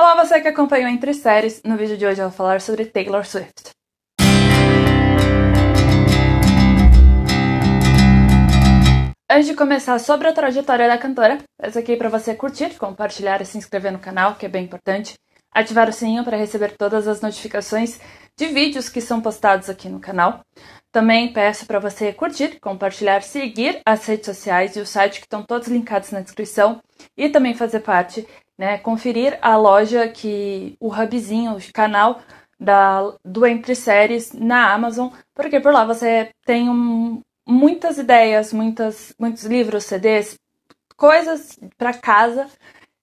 Olá, você que acompanhou Entre Séries. No vídeo de hoje eu vou falar sobre Taylor Swift. Antes de começar sobre a trajetória da cantora, peço aqui para você curtir, compartilhar e se inscrever no canal, que é bem importante. Ativar o sininho para receber todas as notificações de vídeos que são postados aqui no canal. Também peço para você curtir, compartilhar, seguir as redes sociais e o site que estão todos linkados na descrição e também fazer parte né, conferir a loja que o hubzinho, o canal da, do Entre Séries na Amazon, porque por lá você tem um, muitas ideias, muitas, muitos livros, CDs, coisas para casa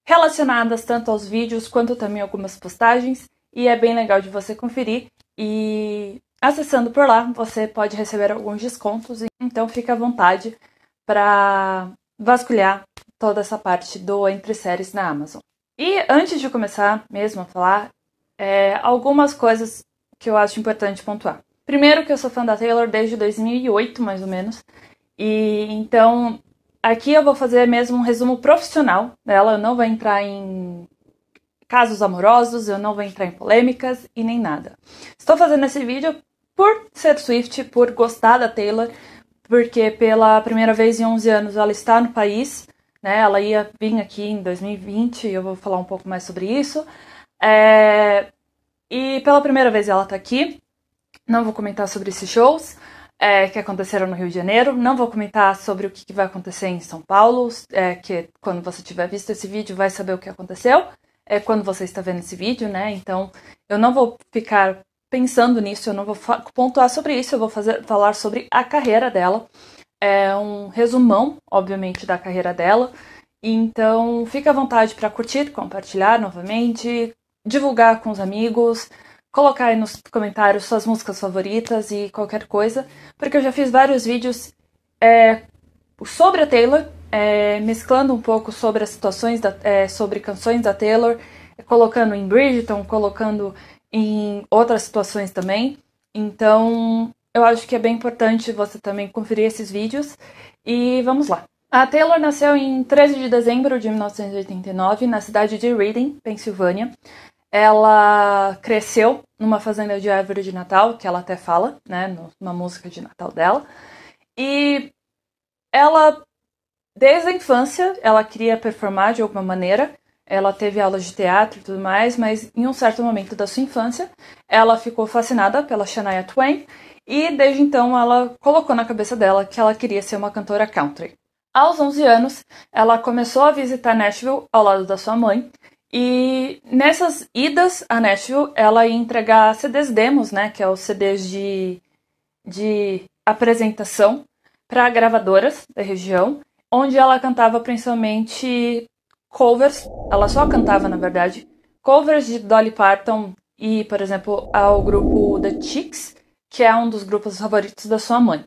relacionadas tanto aos vídeos quanto também algumas postagens e é bem legal de você conferir e acessando por lá você pode receber alguns descontos, então fica à vontade para vasculhar toda essa parte do Entre Séries na Amazon. E antes de começar mesmo a falar, é, algumas coisas que eu acho importante pontuar. Primeiro que eu sou fã da Taylor desde 2008, mais ou menos. E então aqui eu vou fazer mesmo um resumo profissional dela, eu não vou entrar em casos amorosos, eu não vou entrar em polêmicas e nem nada. Estou fazendo esse vídeo por ser Swift, por gostar da Taylor, porque pela primeira vez em 11 anos ela está no país né? Ela ia vir aqui em 2020, eu vou falar um pouco mais sobre isso. É... E pela primeira vez ela tá aqui. Não vou comentar sobre esses shows é, que aconteceram no Rio de Janeiro. Não vou comentar sobre o que, que vai acontecer em São Paulo, é, que quando você tiver visto esse vídeo vai saber o que aconteceu. É quando você está vendo esse vídeo, né? Então eu não vou ficar pensando nisso, eu não vou pontuar sobre isso, eu vou fazer, falar sobre a carreira dela é um resumão, obviamente, da carreira dela. Então, fica à vontade para curtir, compartilhar novamente, divulgar com os amigos, colocar aí nos comentários suas músicas favoritas e qualquer coisa, porque eu já fiz vários vídeos é, sobre a Taylor, é, mesclando um pouco sobre as situações, da, é, sobre canções da Taylor, colocando em Bridgeton, colocando em outras situações também. Então, eu acho que é bem importante você também conferir esses vídeos. E vamos lá. A Taylor nasceu em 13 de dezembro de 1989 na cidade de Reading, Pensilvânia. Ela cresceu numa fazenda de árvore de Natal, que ela até fala, né, numa música de Natal dela. E ela, desde a infância, ela queria performar de alguma maneira. Ela teve aulas de teatro e tudo mais, mas em um certo momento da sua infância, ela ficou fascinada pela Shania Twain e desde então ela colocou na cabeça dela que ela queria ser uma cantora country. Aos 11 anos, ela começou a visitar Nashville ao lado da sua mãe, e nessas idas a Nashville, ela ia entregar CDs demos, né, que é os CDs de, de apresentação para gravadoras da região, onde ela cantava principalmente covers, ela só cantava, na verdade, covers de Dolly Parton e, por exemplo, ao grupo The Chicks, que é um dos grupos favoritos da sua mãe.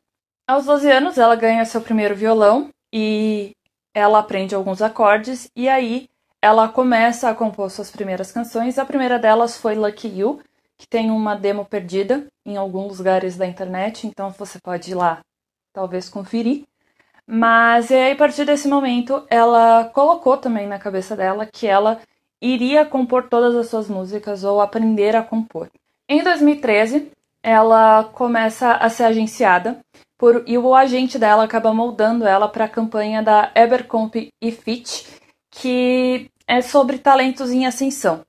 Aos 12 anos, ela ganha seu primeiro violão e ela aprende alguns acordes e aí ela começa a compor suas primeiras canções. A primeira delas foi Lucky You, que tem uma demo perdida em alguns lugares da internet, então você pode ir lá, talvez conferir. Mas aí, a partir desse momento, ela colocou também na cabeça dela que ela iria compor todas as suas músicas ou aprender a compor. Em 2013, ela começa a ser agenciada por, e o agente dela acaba moldando ela para a campanha da Abercrombie e Fitch, que é sobre talentos em ascensão,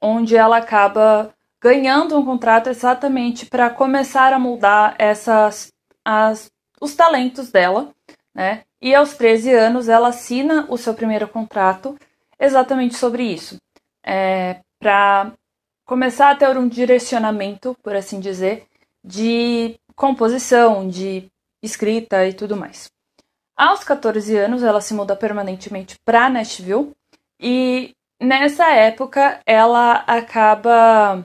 onde ela acaba ganhando um contrato exatamente para começar a moldar essas as, os talentos dela, né? E aos 13 anos ela assina o seu primeiro contrato exatamente sobre isso, é, para começar a ter um direcionamento, por assim dizer, de composição, de escrita e tudo mais. Aos 14 anos, ela se muda permanentemente para Nashville e nessa época ela acaba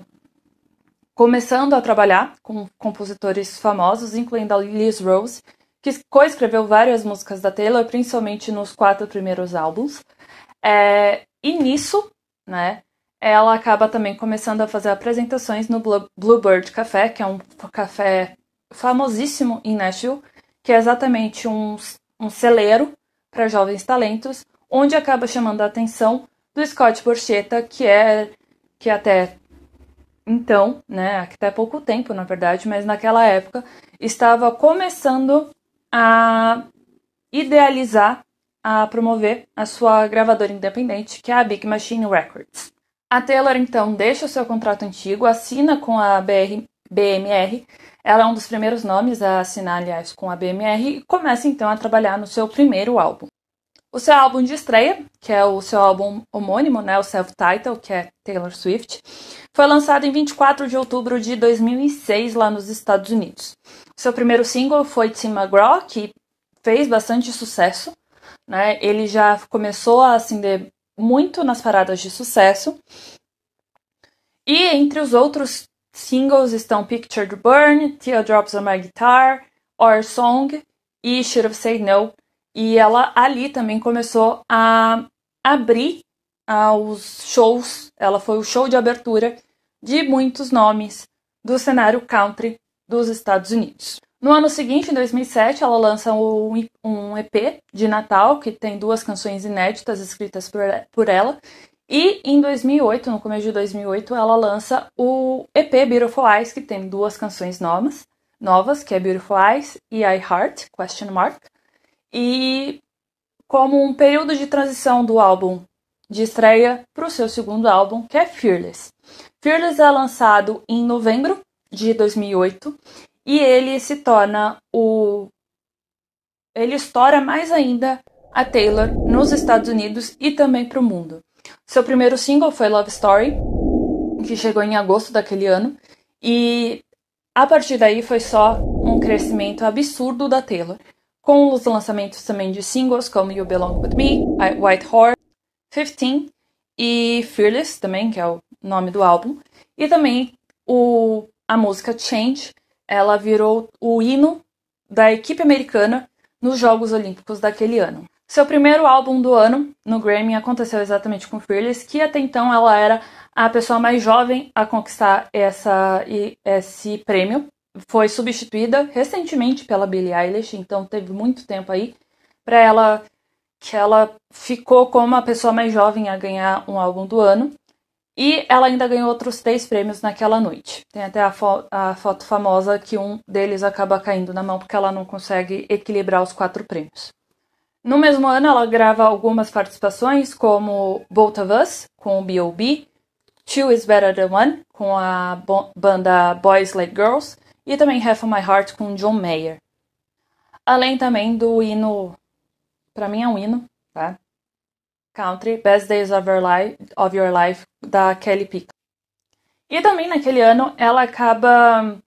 começando a trabalhar com compositores famosos, incluindo a Liz Rose, que coescreveu várias músicas da Taylor, principalmente nos quatro primeiros álbuns. É, e nisso, né, ela acaba também começando a fazer apresentações no Bluebird Café, que é um café famosíssimo em Nashville, que é exatamente um, um celeiro para jovens talentos, onde acaba chamando a atenção do Scott Borchetta, que é que até então, né, até pouco tempo, na verdade, mas naquela época estava começando a idealizar, a promover a sua gravadora independente, que é a Big Machine Records. A Taylor então deixa o seu contrato antigo, assina com a BR, BMR, ela é um dos primeiros nomes a assinar, aliás, com a BMR, e começa então a trabalhar no seu primeiro álbum. O seu álbum de estreia, que é o seu álbum homônimo, né, o self-title, que é Taylor Swift, foi lançado em 24 de outubro de 2006 lá nos Estados Unidos. O seu primeiro single foi Tim McGraw, que fez bastante sucesso. Né? Ele já começou a acender muito nas paradas de sucesso. E entre os outros singles estão Picture to Burn, Teardrops on My Guitar, Our Song e Should Have Said No. E ela ali também começou a abrir aos ah, shows. Ela foi o show de abertura de muitos nomes do cenário country dos Estados Unidos. No ano seguinte, em 2007, ela lança um EP de Natal, que tem duas canções inéditas escritas por ela. E em 2008, no começo de 2008, ela lança o EP Beautiful Eyes, que tem duas canções novas, novas que é Beautiful Eyes e I Heart, question mark. E como um período de transição do álbum de estreia para o seu segundo álbum, que é Fearless. Fearless é lançado em novembro de 2008 e ele se torna o. Ele estoura mais ainda a Taylor nos Estados Unidos e também para o mundo. Seu primeiro single foi Love Story, que chegou em agosto daquele ano, e a partir daí foi só um crescimento absurdo da Taylor, com os lançamentos também de singles como You Belong With Me, White Horse, 15 e Fearless também, que é o nome do álbum, e também o, a música Change, ela virou o hino da equipe americana nos Jogos Olímpicos daquele ano. Seu primeiro álbum do ano no Grammy aconteceu exatamente com Fearless, que até então ela era a pessoa mais jovem a conquistar essa, esse prêmio. Foi substituída recentemente pela Billie Eilish, então teve muito tempo aí para ela que ela ficou como a pessoa mais jovem a ganhar um álbum do ano. E ela ainda ganhou outros três prêmios naquela noite. Tem até a, fo a, foto famosa que um deles acaba caindo na mão porque ela não consegue equilibrar os quatro prêmios. No mesmo ano, ela grava algumas participações, como Both of Us, com o B.O.B., Two is Better Than One, com a banda Boys Like Girls, e também Half of My Heart, com John Mayer. Além também do hino, para mim é um hino, tá? Country Best Days of Your Life, of Your Life da Kelly Peak. E também naquele ano ela acaba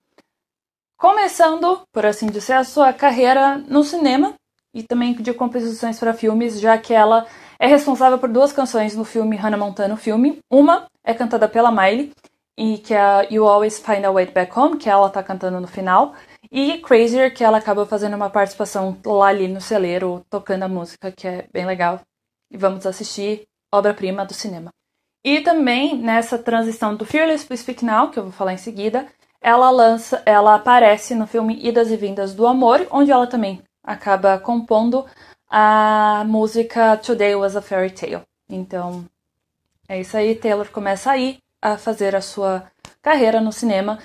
começando, por assim dizer, a sua carreira no cinema e também de composições para filmes, já que ela é responsável por duas canções no filme Hannah Montana, o filme. Uma é cantada pela Miley e que é You Always Find a Way Back Home, que ela tá cantando no final, e Crazier, que ela acaba fazendo uma participação lá ali no celeiro, tocando a música, que é bem legal, e vamos assistir obra-prima do cinema. E também nessa transição do Fearless para Speak Now, que eu vou falar em seguida, ela lança, ela aparece no filme Idas e Vindas do Amor, onde ela também acaba compondo a música Today Was a Fairy Tale. Então, é isso aí, Taylor começa aí a fazer a sua carreira no cinema,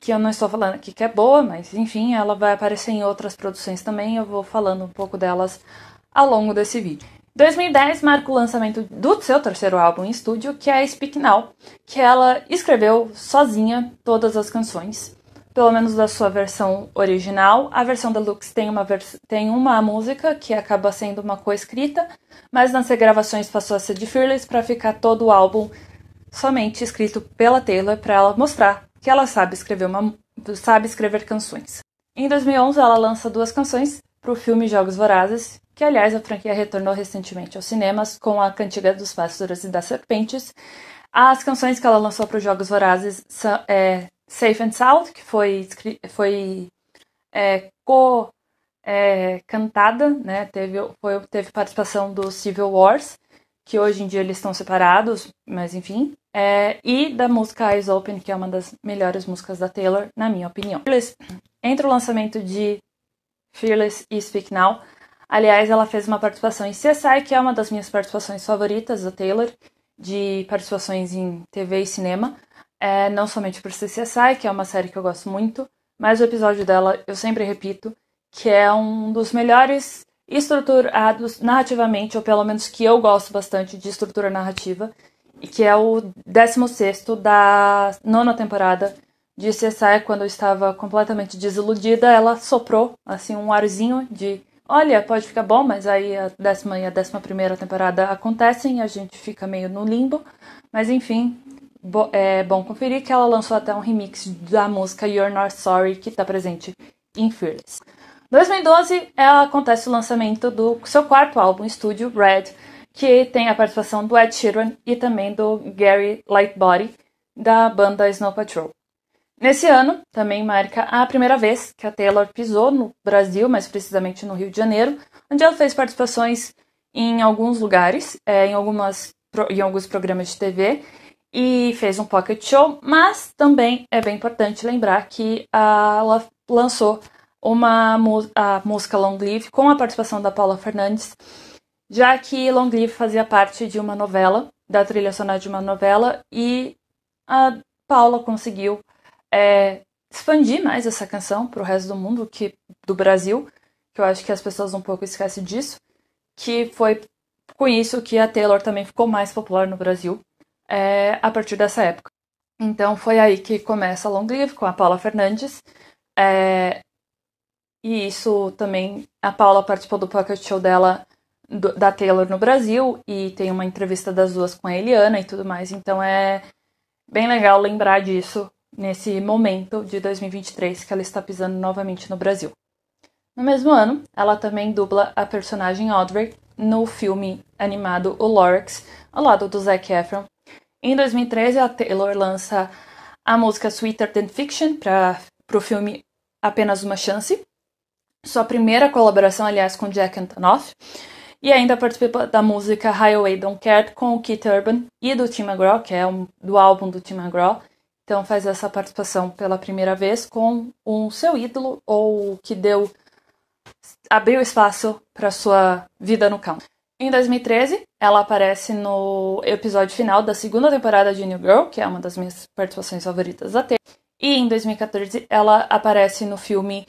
que eu não estou falando aqui que é boa, mas enfim, ela vai aparecer em outras produções também, eu vou falando um pouco delas ao longo desse vídeo. 2010 marca o lançamento do seu terceiro álbum em estúdio, que é Speak Now, que ela escreveu sozinha todas as canções, pelo menos da sua versão original. A versão deluxe tem uma, vers tem uma música que acaba sendo uma co escrita, mas nas regravações passou a ser de Fearless para ficar todo o álbum somente escrito pela Taylor para ela mostrar que ela sabe escrever, uma, sabe escrever canções. Em 2011 ela lança duas canções para o filme Jogos Vorazes, que aliás a franquia retornou recentemente aos cinemas com a Cantiga dos Pássaros e das Serpentes. As canções que ela lançou para os Jogos Vorazes são é, Safe and Sound, que foi, foi é, co é, cantada, né? Teve, foi, teve participação do Civil Wars, que hoje em dia eles estão separados, mas enfim. É, e da música Eyes Open, que é uma das melhores músicas da Taylor, na minha opinião. Fearless, entre o lançamento de Fearless e Speak Now, Aliás, ela fez uma participação em CSI, que é uma das minhas participações favoritas da Taylor, de participações em TV e cinema. É, não somente por ser CSI, que é uma série que eu gosto muito, mas o episódio dela, eu sempre repito, que é um dos melhores estruturados ah, narrativamente, ou pelo menos que eu gosto bastante de estrutura narrativa, e que é o 16 da nona temporada de CSI, quando eu estava completamente desiludida, ela soprou assim um arzinho de olha, pode ficar bom, mas aí a décima e a décima primeira temporada acontecem, a gente fica meio no limbo. Mas enfim, bo é bom conferir que ela lançou até um remix da música You're Not Sorry, que está presente em Fearless. 2012 ela acontece o lançamento do seu quarto álbum estúdio, Red, que tem a participação do Ed Sheeran e também do Gary Lightbody, da banda Snow Patrol. Nesse ano, também marca a primeira vez que a Taylor pisou no Brasil, mais precisamente no Rio de Janeiro, onde ela fez participações em alguns lugares, é, em, algumas, em alguns programas de TV e fez um pocket show, mas também é bem importante lembrar que ela lançou uma a música Long Live com a participação da Paula Fernandes, já que Long Live fazia parte de uma novela, da trilha sonora de uma novela, e a Paula conseguiu é, expandir mais essa canção para o resto do mundo, que do Brasil, que eu acho que as pessoas um pouco esquecem disso, que foi com isso que a Taylor também ficou mais popular no Brasil é, a partir dessa época. Então foi aí que começa a Long Live com a Paula Fernandes. É, e isso também, a Paula participou do pocket show dela, do, da Taylor no Brasil, e tem uma entrevista das duas com a Eliana e tudo mais. Então é bem legal lembrar disso nesse momento de 2023 que ela está pisando novamente no Brasil. No mesmo ano, ela também dubla a personagem Audrey no filme animado O Lorax, ao lado do Zac Efron. Em 2013, a Taylor lança a música Sweeter Than Fiction para o filme Apenas Uma Chance, sua primeira colaboração, aliás, com Jack Antonoff, e ainda participa da música Highway Don't Care com o Keith Urban e do Tim McGraw, que é um, do álbum do Tim McGraw, então faz essa participação pela primeira vez com o um seu ídolo ou que deu abriu espaço para sua vida no campo. Em 2013, ela aparece no episódio final da segunda temporada de New Girl, que é uma das minhas participações favoritas até. E em 2014, ela aparece no filme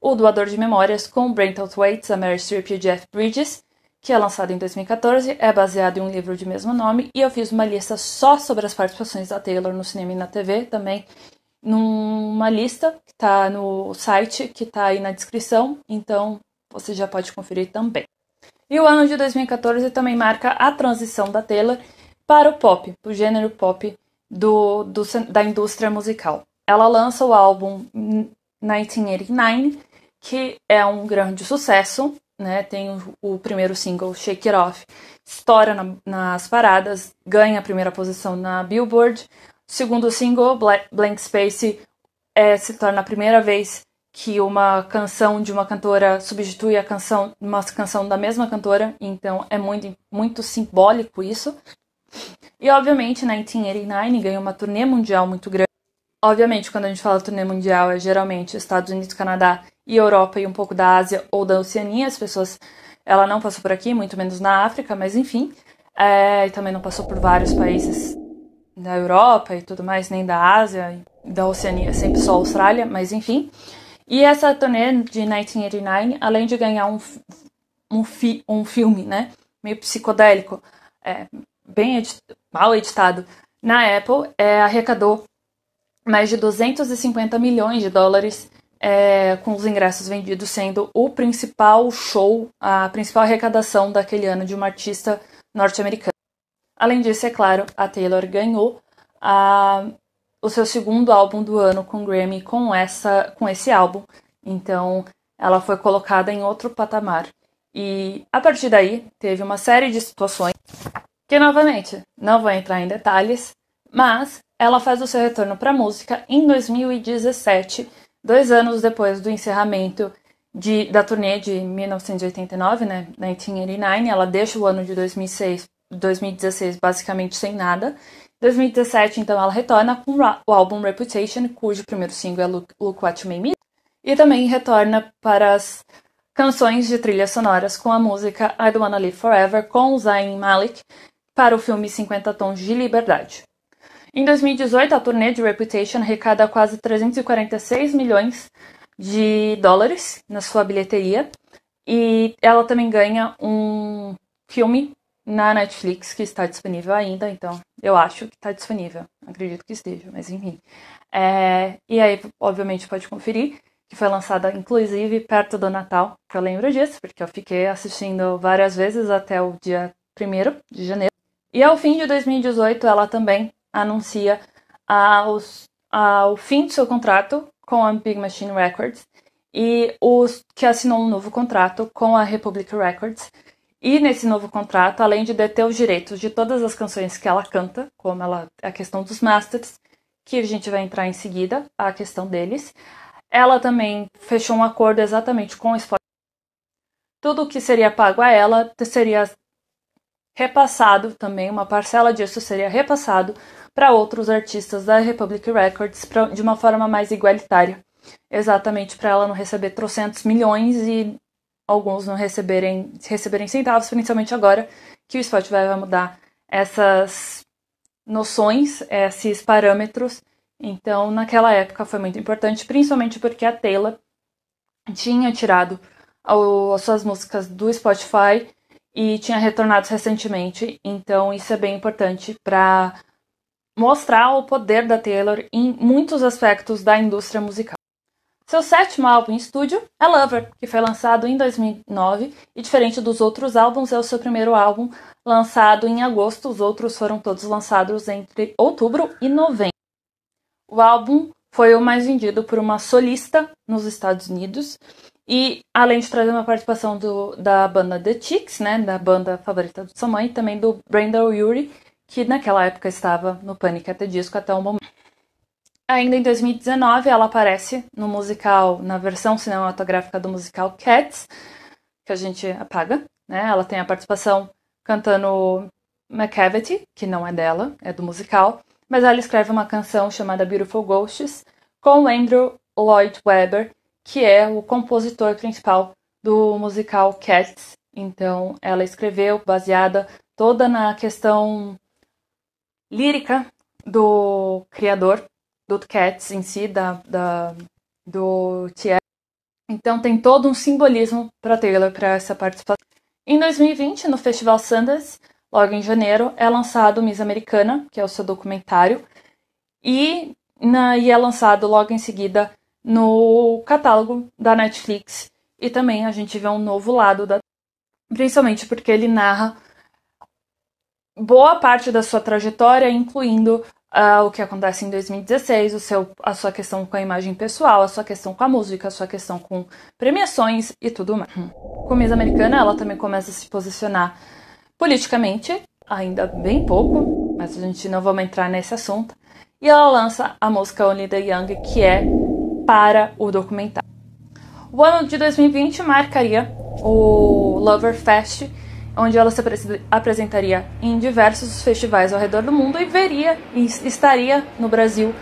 O Doador de Memórias com Brent Thwaites, a Mary Streep e Jeff Bridges, que é lançado em 2014, é baseado em um livro de mesmo nome, e eu fiz uma lista só sobre as participações da Taylor no cinema e na TV também, numa lista que está no site, que está aí na descrição, então você já pode conferir também. E o ano de 2014 também marca a transição da Taylor para o pop, o gênero pop do, do, da indústria musical. Ela lança o álbum 1989, que é um grande sucesso, né? Tem o, o primeiro single, Shake It Off, estoura na, nas paradas, ganha a primeira posição na Billboard. segundo single, Blank Space, é, se torna a primeira vez que uma canção de uma cantora substitui a canção uma canção da mesma cantora, então é muito muito simbólico isso. E obviamente, 1989 ganhou uma turnê mundial muito grande. Obviamente, quando a gente fala turnê mundial, é geralmente Estados Unidos, Canadá e Europa e um pouco da Ásia ou da Oceania. As pessoas, ela não passou por aqui, muito menos na África, mas enfim, é, e também não passou por vários países da Europa e tudo mais, nem da Ásia, da Oceania, sempre só Austrália, mas enfim. E essa turnê de 1989, além de ganhar um, um, fi, um filme, né, meio psicodélico, é, bem edit mal editado, na Apple, é, arrecadou mais de 250 milhões de dólares é, com os ingressos vendidos sendo o principal show, a principal arrecadação daquele ano de uma artista norte-americana. Além disso, é claro, a Taylor ganhou a, o seu segundo álbum do ano com Grammy com, essa, com esse álbum, então ela foi colocada em outro patamar. E a partir daí, teve uma série de situações que, novamente, não vou entrar em detalhes, mas ela faz o seu retorno para a música em 2017 dois anos depois do encerramento de, da turnê de 1989, né, 1989, ela deixa o ano de 2006, 2016 basicamente sem nada. 2017, então, ela retorna com o álbum Reputation, cujo primeiro single é Look, Look What You Made Me, e também retorna para as canções de trilhas sonoras com a música I Don't Wanna Live Forever, com Zayn Malik, para o filme 50 Tons de Liberdade. Em 2018, a turnê de Reputation arrecada quase 346 milhões de dólares na sua bilheteria e ela também ganha um filme na Netflix que está disponível ainda, então eu acho que está disponível, acredito que esteja, mas enfim. É, e aí, obviamente, pode conferir, que foi lançada inclusive perto do Natal, que eu lembro disso, porque eu fiquei assistindo várias vezes até o dia 1 de janeiro. E ao fim de 2018, ela também anuncia aos, ao fim do seu contrato com a Big Machine Records e os que assinou um novo contrato com a Republic Records. E nesse novo contrato, além de deter os direitos de todas as canções que ela canta, como ela, a questão dos masters, que a gente vai entrar em seguida, a questão deles, ela também fechou um acordo exatamente com o Spotify. Tudo o que seria pago a ela seria repassado também, uma parcela disso seria repassado para outros artistas da Republic Records pra, de uma forma mais igualitária. Exatamente para ela não receber trocentos milhões e alguns não receberem, receberem centavos, principalmente agora que o Spotify vai mudar essas noções, esses parâmetros. Então, naquela época foi muito importante, principalmente porque a Taylor tinha tirado as suas músicas do Spotify e tinha retornado recentemente. Então, isso é bem importante para mostrar o poder da Taylor em muitos aspectos da indústria musical. Seu sétimo álbum em estúdio é Lover, que foi lançado em 2009 e, diferente dos outros álbuns, é o seu primeiro álbum lançado em agosto. Os outros foram todos lançados entre outubro e novembro. O álbum foi o mais vendido por uma solista nos Estados Unidos e, além de trazer uma participação do, da banda The Chicks, né, da banda favorita do sua mãe, também do Brenda Urie, que naquela época estava no Panic! at the Disco até o momento. Ainda em 2019, ela aparece no musical, na versão cinematográfica do musical Cats, que a gente apaga. Né? Ela tem a participação cantando McCavity, que não é dela, é do musical, mas ela escreve uma canção chamada Beautiful Ghosts com Andrew Lloyd Webber, que é o compositor principal do musical Cats. Então, ela escreveu baseada toda na questão lírica do criador, do Cats em si, da, da do Thierry. Então tem todo um simbolismo para Taylor para essa participação. Em 2020, no Festival Sundance, logo em janeiro, é lançado Miss Americana, que é o seu documentário, e, na, e é lançado logo em seguida no catálogo da Netflix. E também a gente vê um novo lado da. Principalmente porque ele narra boa parte da sua trajetória, incluindo uh, o que acontece em 2016, o seu, a sua questão com a imagem pessoal, a sua questão com a música, a sua questão com premiações e tudo mais. Hum. Com a Miss Americana, ela também começa a se posicionar politicamente, ainda bem pouco, mas a gente não vamos entrar nesse assunto. E ela lança a música Only the Young, que é para o documentário. O ano de 2020 marcaria o Lover Fest, onde ela se apresentaria em diversos festivais ao redor do mundo e veria e estaria no Brasil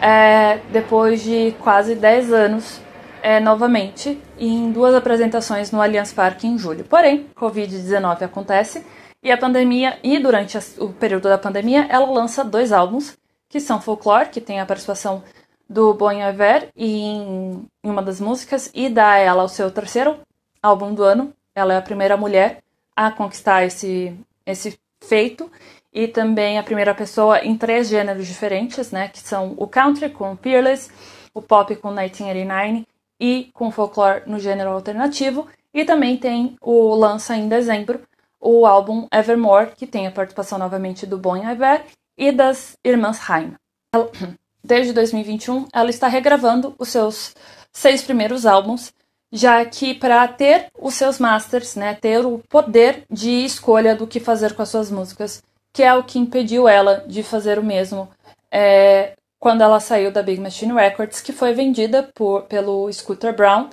é, depois de quase 10 anos é, novamente em duas apresentações no Allianz Parque em julho. Porém, Covid-19 acontece e a pandemia e durante o período da pandemia ela lança dois álbuns que são Folklore, que tem a participação do Bon Iver em, em uma das músicas e dá a ela o seu terceiro álbum do ano. Ela é a primeira mulher a conquistar esse, esse feito. E também a primeira pessoa em três gêneros diferentes, né? Que são o country com Peerless, o pop com 1989 e com folclore no gênero alternativo. E também tem o lança em dezembro o álbum Evermore, que tem a participação novamente do Bon Iver e das irmãs Haim. Desde 2021, ela está regravando os seus seis primeiros álbuns já que para ter os seus masters, né, ter o poder de escolha do que fazer com as suas músicas, que é o que impediu ela de fazer o mesmo é, quando ela saiu da Big Machine Records, que foi vendida por, pelo Scooter Brown,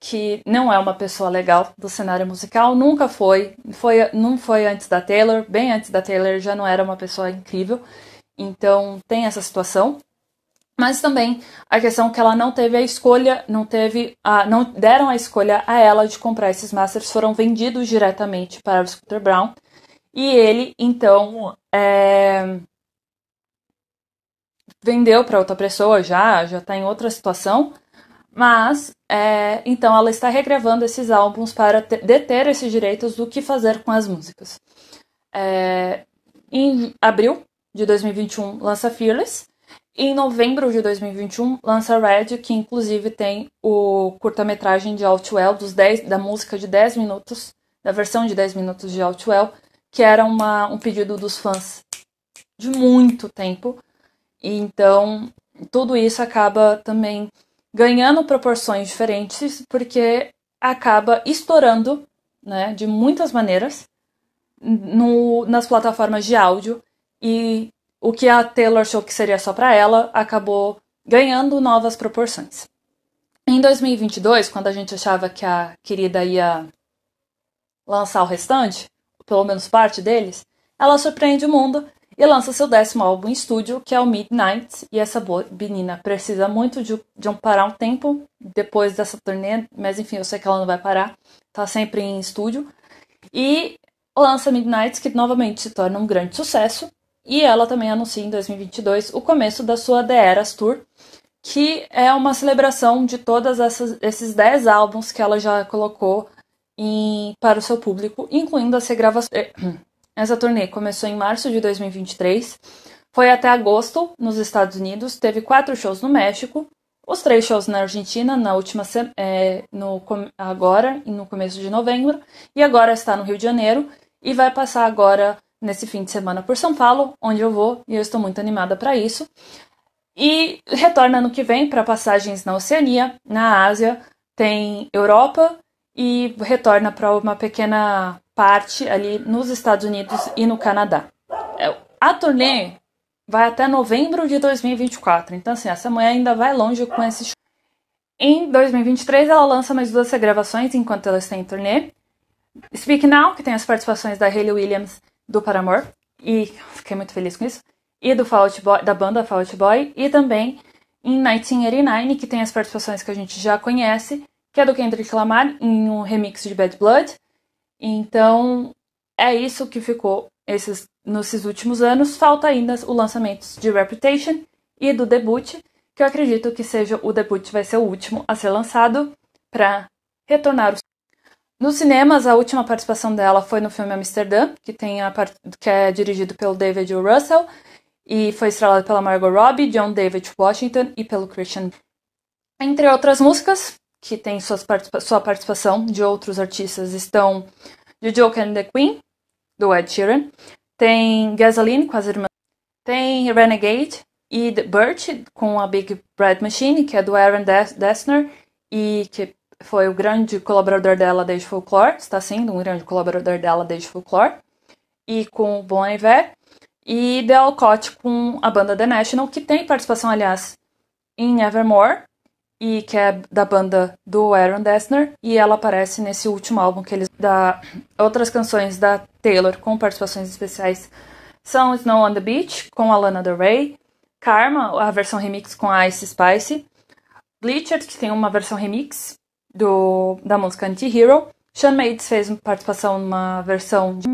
que não é uma pessoa legal do cenário musical, nunca foi, foi, não foi antes da Taylor, bem antes da Taylor já não era uma pessoa incrível, então tem essa situação mas também a questão que ela não teve a escolha, não teve a, não deram a escolha a ela de comprar esses masters, foram vendidos diretamente para o Scooter Brown e ele então é, vendeu para outra pessoa já, já está em outra situação, mas é, então ela está regravando esses álbuns para deter esses direitos do que fazer com as músicas. É, em abril de 2021 lança Fearless em novembro de 2021, lança Red, que inclusive tem o curta-metragem de Outwell, dos 10, da música de 10 minutos, da versão de 10 minutos de Outwell, que era uma, um pedido dos fãs de muito tempo. então, tudo isso acaba também ganhando proporções diferentes, porque acaba estourando né, de muitas maneiras no, nas plataformas de áudio e o que a Taylor achou que seria só para ela acabou ganhando novas proporções. Em 2022, quando a gente achava que a querida ia lançar o restante, pelo menos parte deles, ela surpreende o mundo e lança seu décimo álbum em estúdio, que é o Midnight, e essa menina precisa muito de, de um parar um tempo depois dessa turnê, mas enfim, eu sei que ela não vai parar, tá sempre em estúdio, e lança Midnight, que novamente se torna um grande sucesso, e ela também anuncia em 2022 o começo da sua The Eras Tour, que é uma celebração de todos esses 10 álbuns que ela já colocou em, para o seu público, incluindo as regravações. Eh, essa turnê começou em março de 2023, foi até agosto nos Estados Unidos, teve quatro shows no México, os três shows na Argentina na última é, no, agora e no começo de novembro, e agora está no Rio de Janeiro e vai passar agora nesse fim de semana por São Paulo, onde eu vou e eu estou muito animada para isso. E retorna ano que vem para passagens na Oceania, na Ásia, tem Europa e retorna para uma pequena parte ali nos Estados Unidos e no Canadá. É, a turnê vai até novembro de 2024, então assim, essa mulher ainda vai longe com esse show. Em 2023 ela lança mais duas gravações enquanto ela está em turnê. Speak Now, que tem as participações da Hayley Williams do Paramore, e fiquei muito feliz com isso, e do Fall Boy, da banda Fault Boy, e também em 1989, que tem as participações que a gente já conhece, que é do Kendrick Lamar, em um remix de Bad Blood. Então, é isso que ficou esses, nesses últimos anos. Falta ainda o lançamento de Reputation e do debut, que eu acredito que seja o debut vai ser o último a ser lançado para retornar os nos cinemas, a última participação dela foi no filme Amsterdã, que, tem a part... que é dirigido pelo David Russell e foi estrelado pela Margot Robbie, John David Washington e pelo Christian. Entre outras músicas que tem suas participa sua participação de outros artistas estão The Joker and the Queen, do Ed Sheeran, tem Gasoline com as irmãs, tem Renegade e The Birch com a Big Bread Machine, que é do Aaron Dessner e que foi o grande colaborador dela desde Folklore, está sendo um grande colaborador dela desde Folklore, e com o Bon Iver, e Del Alcott com a banda The National, que tem participação, aliás, em Evermore, e que é da banda do Aaron Dessner, e ela aparece nesse último álbum que eles dá outras canções da Taylor com participações especiais são Snow on the Beach com a Lana Del Rey, Karma, a versão remix com a Ice Spice, Bleacher, que tem uma versão remix do, da música Anti-Hero. Sean Mendes fez participação numa versão de.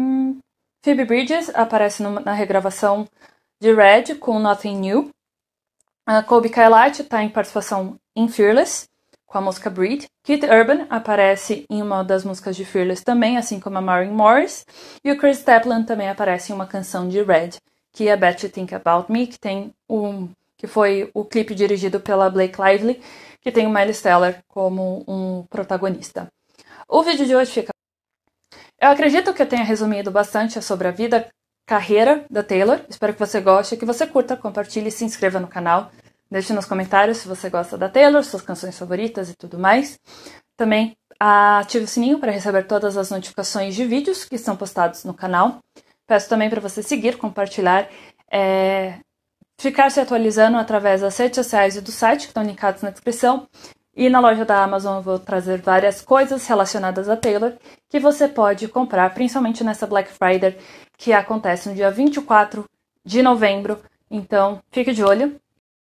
Phoebe Bridges aparece numa, na regravação de Red com Nothing New. A Kobe Kailat está em participação em Fearless com a música Breed. Keith Urban aparece em uma das músicas de Fearless também, assim como a Maureen Morris. E o Chris Taplan também aparece em uma canção de Red, que é Bet You Think About Me, que, tem um, que foi o clipe dirigido pela Blake Lively, que tem o Miles Teller como um protagonista. O vídeo de hoje fica. Eu acredito que eu tenha resumido bastante sobre a vida, carreira da Taylor. Espero que você goste, que você curta, compartilhe, se inscreva no canal. Deixe nos comentários se você gosta da Taylor, suas canções favoritas e tudo mais. Também ative o sininho para receber todas as notificações de vídeos que são postados no canal. Peço também para você seguir, compartilhar é, ficar se atualizando através das redes sociais e do site, que estão linkados na descrição. E na loja da Amazon eu vou trazer várias coisas relacionadas a Taylor que você pode comprar, principalmente nessa Black Friday que acontece no dia 24 de novembro. Então, fique de olho.